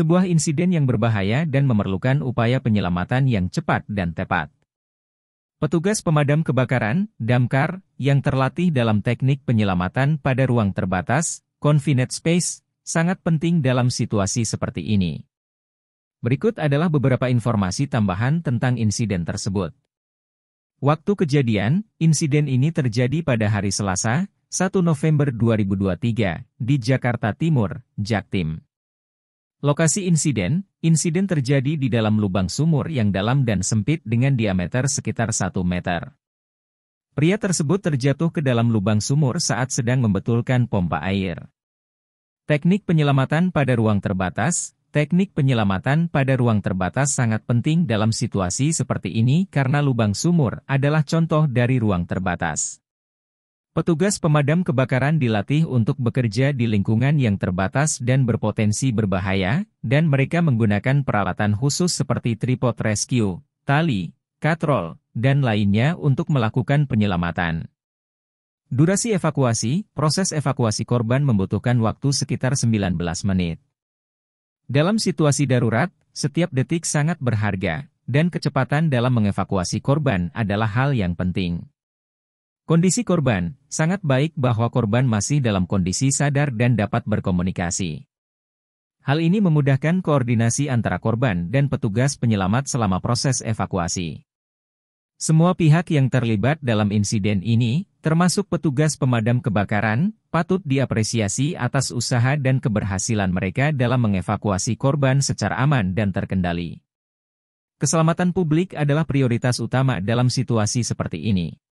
sebuah insiden yang berbahaya dan memerlukan upaya penyelamatan yang cepat dan tepat. Petugas pemadam kebakaran, damkar, yang terlatih dalam teknik penyelamatan pada ruang terbatas, confined space, sangat penting dalam situasi seperti ini. Berikut adalah beberapa informasi tambahan tentang insiden tersebut. Waktu kejadian, insiden ini terjadi pada hari Selasa, 1 November 2023, di Jakarta Timur, Jaktim. Lokasi insiden, insiden terjadi di dalam lubang sumur yang dalam dan sempit dengan diameter sekitar 1 meter. Pria tersebut terjatuh ke dalam lubang sumur saat sedang membetulkan pompa air. Teknik penyelamatan pada ruang terbatas Teknik penyelamatan pada ruang terbatas sangat penting dalam situasi seperti ini karena lubang sumur adalah contoh dari ruang terbatas. Petugas pemadam kebakaran dilatih untuk bekerja di lingkungan yang terbatas dan berpotensi berbahaya, dan mereka menggunakan peralatan khusus seperti tripod rescue, tali, katrol, dan lainnya untuk melakukan penyelamatan. Durasi evakuasi, proses evakuasi korban membutuhkan waktu sekitar 19 menit. Dalam situasi darurat, setiap detik sangat berharga, dan kecepatan dalam mengevakuasi korban adalah hal yang penting. Kondisi korban, Sangat baik bahwa korban masih dalam kondisi sadar dan dapat berkomunikasi. Hal ini memudahkan koordinasi antara korban dan petugas penyelamat selama proses evakuasi. Semua pihak yang terlibat dalam insiden ini, termasuk petugas pemadam kebakaran, patut diapresiasi atas usaha dan keberhasilan mereka dalam mengevakuasi korban secara aman dan terkendali. Keselamatan publik adalah prioritas utama dalam situasi seperti ini.